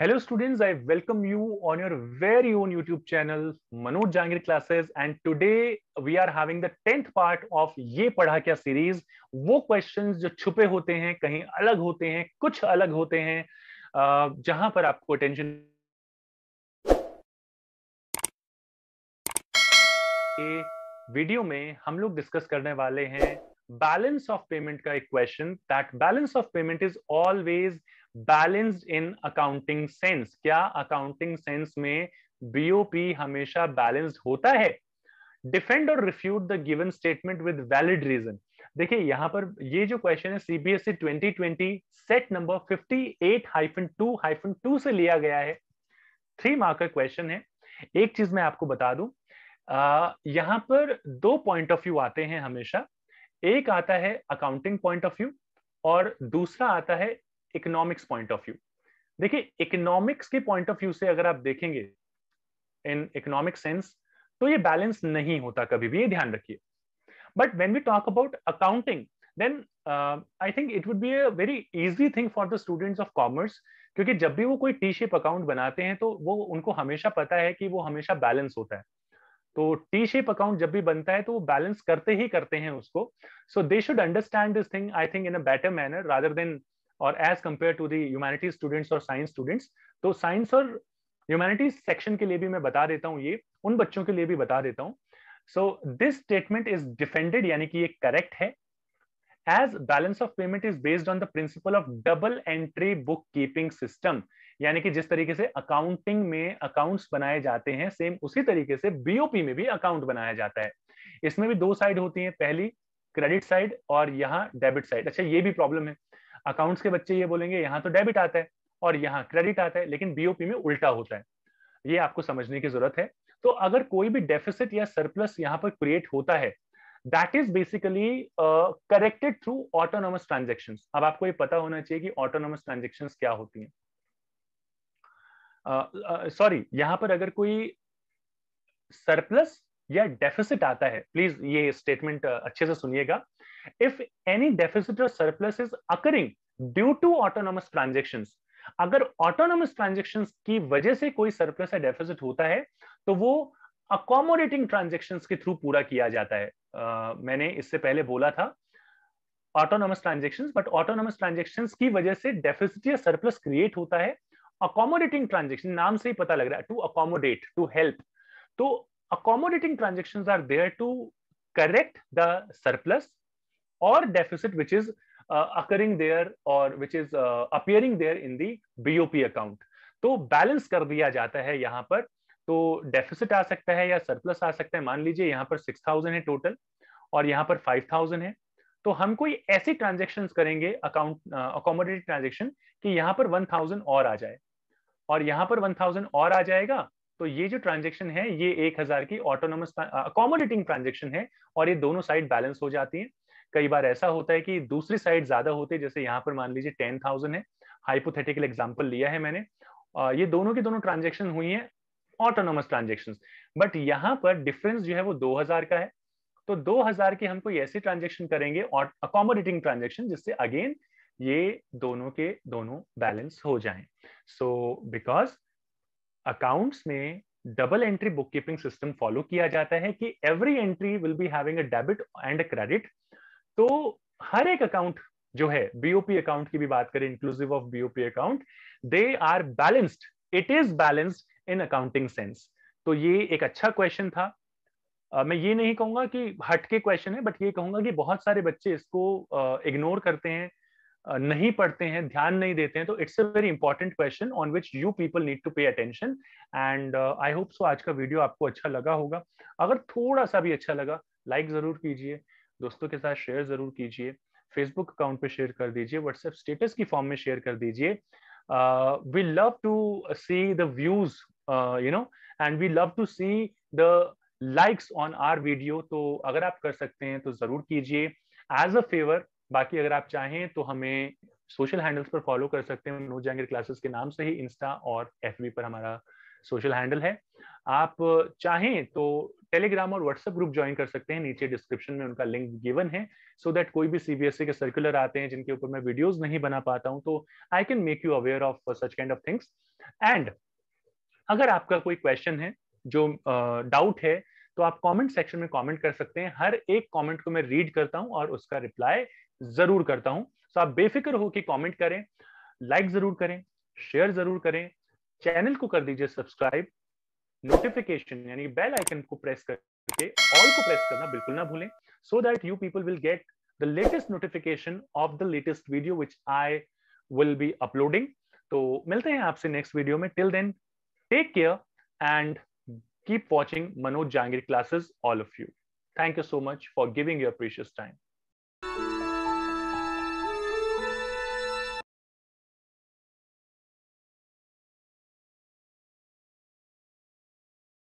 Hello students, I welcome you on your very own YouTube channel, Manoj Jangir Classes. And today we are having the 10th part of ये पढ़ा क्या series वो questions जो छुपे होते हैं कहीं अलग होते हैं कुछ अलग होते हैं जहां पर आपको attention वीडियो में हम लोग डिस्कस करने वाले हैं balance of payment ka ek question that balance of payment is always balanced in accounting sense क्या accounting sense में BOP हमेशा balanced होता है डिफेंड और refute the given statement with valid reason देखिए यहाँ पर ये जो क्वेश्चन है CBSE 2020 set number 58 hyphen 2 hyphen 2 से लिया गया है थ्री मार्क का क्वेश्चन है एक चीज मैं आपको बता दूं यहाँ पर दो पॉइंट ऑफ व्यू आते हैं हमेशा एक आता है अकाउंटिंग पॉइंट ऑफ व्यू और दूसरा आता है इकोनॉमिक्स पॉइंट ऑफ व्यू देखिए इकोनॉमिक्स के पॉइंट ऑफ व्यू से अगर आप देखेंगे इन इकोनॉमिक सेंस तो ये बैलेंस नहीं होता कभी भी ये ध्यान रखिए but when we talk about accounting then I think it would be a very easy thing for the students of commerce क्योंकि जब भी वो कोई टी शेप अकाउंट बनाते हैं तो वो उनको हमेशा पता है कि वो हमेशा बैलेंस होता है तो टी शेप अकाउंट जब भी बनता है तो वो बैलेंस करते ही करते हैं उसको so they should understand this thing I think in a better manner rather than और as compare to the humanities students और साइंस स्टूडेंट्स तो साइंस और ह्यूमैनिटीज सेक्शन के लिए भी मैं बता देता हूँ ये उन बच्चों के लिए भी बता देता हूँ so this statement is defended यानी कि ये करेक्ट है as balance of payment is based on the principle of double entry bookkeeping system यानी कि जिस तरीके से अकाउंटिंग में अकाउंट्स बनाए जाते हैं सेम उसी तरीके से बीओपी में भी अकाउंट बनाया जाता है इसमें भी दो साइड होती है पहली क्रेडिट साइड और यहाँ डेबिट साइड अच्छा ये भी प्रॉब्लम है अकाउंट्स के बच्चे ये बोलेंगे यहाँ तो डेबिट आता है और यहाँ क्रेडिट आता है लेकिन बीओपी में उल्टा होता है ये आपको समझने की जरूरत है तो अगर कोई भी डेफिसिट या सरप्लस यहाँ पर क्रिएट होता है that is basically corrected through autonomous transaction अब आपको ये पता होना चाहिए कि ऑटोनोमस ट्रांजेक्शन क्या होती है सॉरी uh, uh, यहां पर अगर कोई सरप्लस या डेफिसिट आता है प्लीज ये स्टेटमेंट uh, अच्छे से सुनिएगा इफ एनी डेफिसिट और surplus is occurring due to autonomous transaction अगर ऑटोनोमस ट्रांजेक्शन की वजह से कोई सरप्लस या डेफिसिट होता है तो वो अकोमोडेटिंग ट्रांजेक्शन के थ्रू पूरा किया जाता है मैंने इससे पहले बोला था autonomous transaction but autonomous transaction की वजह से डेफिसिट या सरप्लस क्रिएट होता है अकोमोडेटिंग ट्रांजेक्शन नाम से ही पता लग रहा है टू अकोमोडेट टू हेल्प तो accommodating transaction are there to correct the surplus और deficit which is occurring there और which is appearing there in the BOP account तो बैलेंस कर दिया जाता है यहां पर तो डेफिसिट आ सकता है या सरप्लस आ सकता है मान लीजिए यहाँ पर सिक्स थाउजेंड है टोटल और यहाँ पर फाइव थाउजेंड है तो हम कोई ऐसे ट्रांजेक्शन करेंगे अकाउंट अकोमोडेटेड ट्रांजेक्शन कि यहाँ पर वन थाउजेंड और आ जाए और यहाँ पर वन थाउजेंड और आ जाएगा तो ये जो ट्रांजेक्शन है ये एक हजार की ऑटोनोमस अकोमोडेटिंग ट्रांजेक्शन है और ये दोनों साइड बैलेंस हो जाती है कई बार ऐसा होता है कि दूसरी साइड ज्यादा होते है जैसे यहाँ पर मान लीजिए टेन थाउजेंड है हाइपोथेटिकल एग्जाम्पल लिया है मैंने ये दोनों के दोनों ट्रांजेक्शन हुई है ऑटोनोमस ट्रांजेक्शन बट यहाँ पर डिफरेंस जो है वो 2000 का है तो 2000 की हम कोई ऐसी ट्रांजेक्शन करेंगे और अकोमोडेटिंग ट्रांजेक्शन जिससे अगेन ये दोनों के दोनों बैलेंस हो जाएं सो बिकॉज अकाउंट्स में double entry book keeping system follow किया जाता है कि every entry will be having a debit and credit तो हर एक अकाउंट जो है बीओपी अकाउंट की भी बात करें inclusive of BOP account they are balanced it is balanced in accounting sense तो ये एक अच्छा क्वेश्चन था uh, मैं ये नहीं कहूंगा कि हटके क्वेश्चन है बट ये कहूंगा कि बहुत सारे बच्चे इसको इग्नोर uh, करते हैं uh, नहीं पढ़ते हैं ध्यान नहीं देते हैं तो it's a very important question on which you people need to pay attention and I hope so आज का वीडियो आपको अच्छा लगा होगा अगर थोड़ा सा भी अच्छा लगा लाइक like जरूर कीजिए दोस्तों के साथ शेयर जरूर कीजिए फेसबुक अकाउंट पे शेयर कर दीजिए व्हाट्सएप स्टेटस की फॉर्म में शेयर कर दीजिए we love to see the views uh, you know and we love to see the likes on our video तो अगर आप कर सकते हैं तो जरूर कीजिए एज अ फेवर बाकी अगर आप चाहें तो हमें सोशल हैंडल्स पर फॉलो कर सकते हैं मनोज जहांगीर क्लासेस के नाम से ही इंस्टा और एफ पर हमारा सोशल हैंडल है आप चाहें तो टेलीग्राम और व्हाट्सएप ग्रुप ज्वाइन कर सकते हैं नीचे डिस्क्रिप्शन में उनका लिंक गिवन है सो so दैट कोई भी सीबीएसई e के सर्कुलर आते हैं जिनके ऊपर मैं वीडियोस नहीं बना पाता हूं तो I can make you aware of such kind of things and अगर आपका कोई क्वेश्चन है जो डाउट है तो आप कमेंट सेक्शन में कमेंट कर सकते हैं हर एक कमेंट को मैं रीड करता हूं और उसका रिप्लाई जरूर करता हूं तो आप बेफिक्र हो कि कमेंट करें लाइक जरूर करें शेयर जरूर करें चैनल को कर दीजिए सब्सक्राइब नोटिफिकेशन यानी बेल आइकन को प्रेस करके ऑल को प्रेस करना बिल्कुल ना भूलें so that you people will get the latest notification of the latest video which I will be uploading तो मिलते हैं आपसे नेक्स्ट वीडियो में till then Take care and keep watching Manoj Jangir classes, all of you. Thank you so much for giving your precious time.